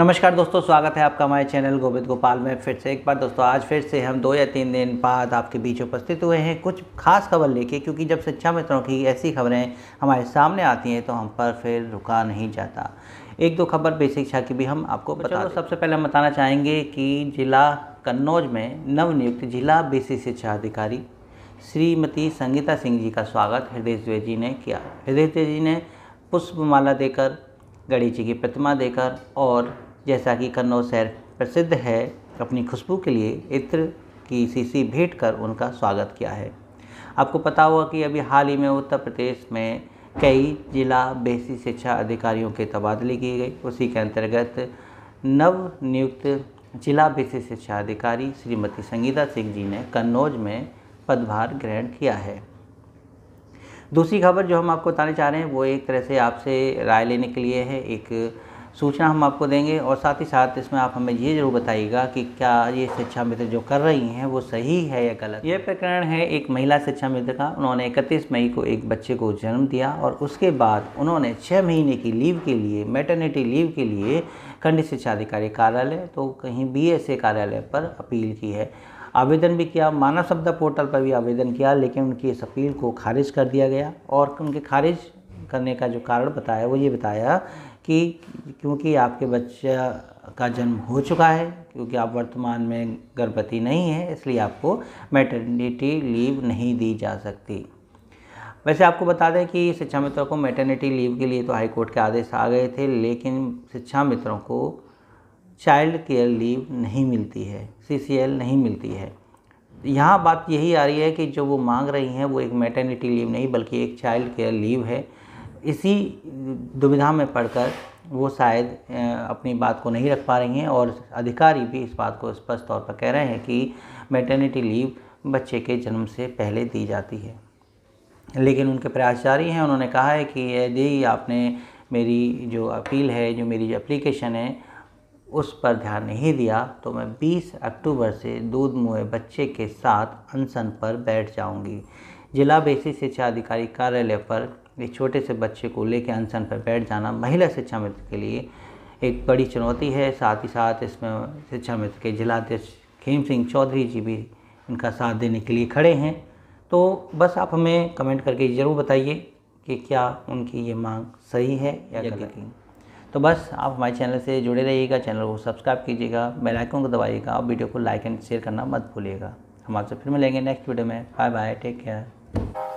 नमस्कार दोस्तों स्वागत है आपका हमारे चैनल गोविंद गोपाल में फिर से एक बार दोस्तों आज फिर से हम दो या तीन दिन बाद आपके बीच उपस्थित हुए हैं कुछ खास खबर लेके क्योंकि जब शिक्षा मित्रों की ऐसी खबरें हमारे सामने आती हैं तो हम पर फिर रुका नहीं जाता एक दो खबर बेसिक शिक्षा की भी हम आपको तो बता सबसे पहले हम बताना चाहेंगे कि जिला कन्नौज में नवनियुक्त जिला बेसिक शिक्षा अधिकारी श्रीमती संगीता सिंह जी का स्वागत हृदय द्वे जी ने किया हृदय द्वे जी ने पुष्पमाला देकर गणेश जी की प्रतिमा देकर और जैसा कि कन्नौज शहर प्रसिद्ध है अपनी खुशबू के लिए इत्र की शीशी भेंट कर उनका स्वागत किया है आपको पता होगा कि अभी हाल ही में उत्तर प्रदेश में कई जिला बेसी शिक्षा अधिकारियों के तबादले किए गए उसी के अंतर्गत नव नियुक्त जिला बेसी शिक्षा अधिकारी श्रीमती संगीता सिंह जी ने कन्नौज में पदभार ग्रहण किया है दूसरी खबर जो हम आपको बताने चाह रहे हैं वो एक तरह से आपसे राय लेने के लिए है एक सूचना हम आपको देंगे और साथ ही साथ इसमें आप हमें ये जरूर बताइएगा कि क्या ये शिक्षा मित्र जो कर रही हैं वो सही है या गलत यह प्रकरण है एक महिला शिक्षा मित्र का उन्होंने 31 मई को एक बच्चे को जन्म दिया और उसके बाद उन्होंने छः महीने की लीव के लिए मेटर्निटी लीव के लिए खंड शिक्षा अधिकारी कार्यालय तो कहीं बी कार्यालय पर अपील की है आवेदन भी किया मानव शब्द पोर्टल पर भी आवेदन किया लेकिन उनकी इस अपील को खारिज कर दिया गया और उनके खारिज करने का जो कारण बताया वो ये बताया कि क्योंकि आपके बच्चा का जन्म हो चुका है क्योंकि आप वर्तमान में गर्भवती नहीं है इसलिए आपको मैटरनिटी लीव नहीं दी जा सकती वैसे आपको बता दें कि शिक्षा मित्रों को मैटरनिटी लीव के लिए तो हाईकोर्ट के आदेश आ गए थे लेकिन शिक्षा मित्रों को चाइल्ड केयर लीव नहीं मिलती है सी नहीं मिलती है यहाँ बात यही आ रही है कि जो वो मांग रही हैं वो एक मैटरनिटी लीव नहीं बल्कि एक चाइल्ड केयर लीव है इसी दुविधा में पढ़कर वो शायद अपनी बात को नहीं रख पा रही हैं और अधिकारी भी इस बात को स्पष्ट तौर पर कह रहे हैं कि मेटर्निटी लीव बच्चे के जन्म से पहले दी जाती है लेकिन उनके प्रयास जारी हैं उन्होंने कहा है कि यदि आपने मेरी जो अपील है जो मेरी जो अप्लीकेशन है उस पर ध्यान नहीं दिया तो मैं 20 अक्टूबर से दूध मुए बच्चे के साथ अनशन पर बैठ जाऊंगी जिला बेसिक शिक्षा अधिकारी कार्यालय पर एक छोटे से बच्चे को लेके अनशन पर बैठ जाना महिला शिक्षा मित्र के लिए एक बड़ी चुनौती है साथ ही साथ इसमें शिक्षा मित्र के जिलाध्यक्ष खेम सिंह चौधरी जी भी इनका साथ देने के लिए खड़े हैं तो बस आप हमें कमेंट करके ज़रूर बताइए कि क्या उनकी ये मांग सही है या गलत है तो बस आप हमारे चैनल से जुड़े रहिएगा चैनल को सब्सक्राइब कीजिएगा बेल आइकन को दबाइएगा और वीडियो को लाइक एंड शेयर करना मत भूलिएगा हम आपसे फिर मिलेंगे नेक्स्ट वीडियो में बाय बाय टेक केयर